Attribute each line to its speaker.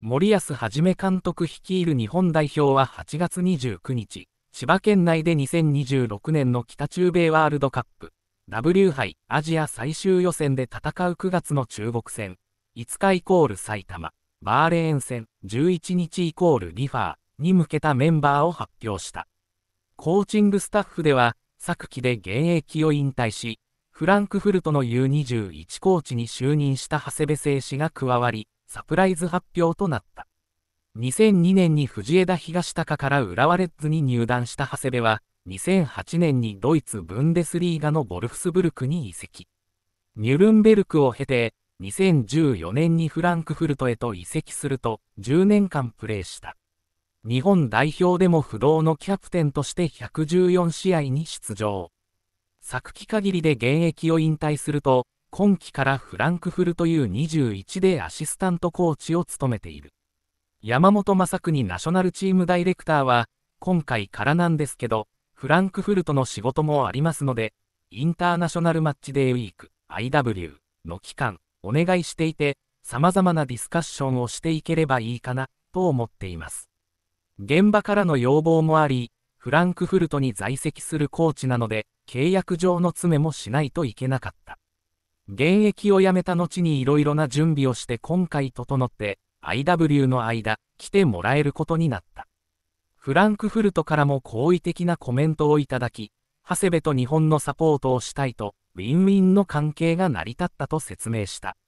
Speaker 1: 森保一監督率いる日本代表は8月29日、千葉県内で2026年の北中米ワールドカップ W 杯アジア最終予選で戦う9月の中国戦、5日イコール埼玉、バーレーン戦、11日イコールリファーに向けたメンバーを発表した。コーチングスタッフでは、昨季で現役を引退し、フランクフルトの U21 コーチに就任した長谷部誠氏が加わり、サプライズ発表となった。2002年に藤枝東高から浦和レッズに入団した長谷部は、2008年にドイツブンデスリーガのボルフスブルクに移籍。ニュルンベルクを経て、2014年にフランクフルトへと移籍すると、10年間プレーした。日本代表でも不動のキャプテンとして114試合に出場。昨季限りで現役を引退すると、今季からフランクフルトう2 1でアシスタントコーチを務めている。山本正邦ナショナルチームダイレクターは、今回からなんですけど、フランクフルトの仕事もありますので、インターナショナルマッチデーウィーク IW の期間、お願いしていて、様々なディスカッションをしていければいいかな、と思っています。現場からの要望もあり、フランクフルトに在籍するコーチなので、契約上の詰めもしないといけなかった。現役を辞めた後にいろいろな準備をして今回整って、IW の間、来てもらえることになった。フランクフルトからも好意的なコメントをいただき、長谷部と日本のサポートをしたいと、ウィンウィンの関係が成り立ったと説明した。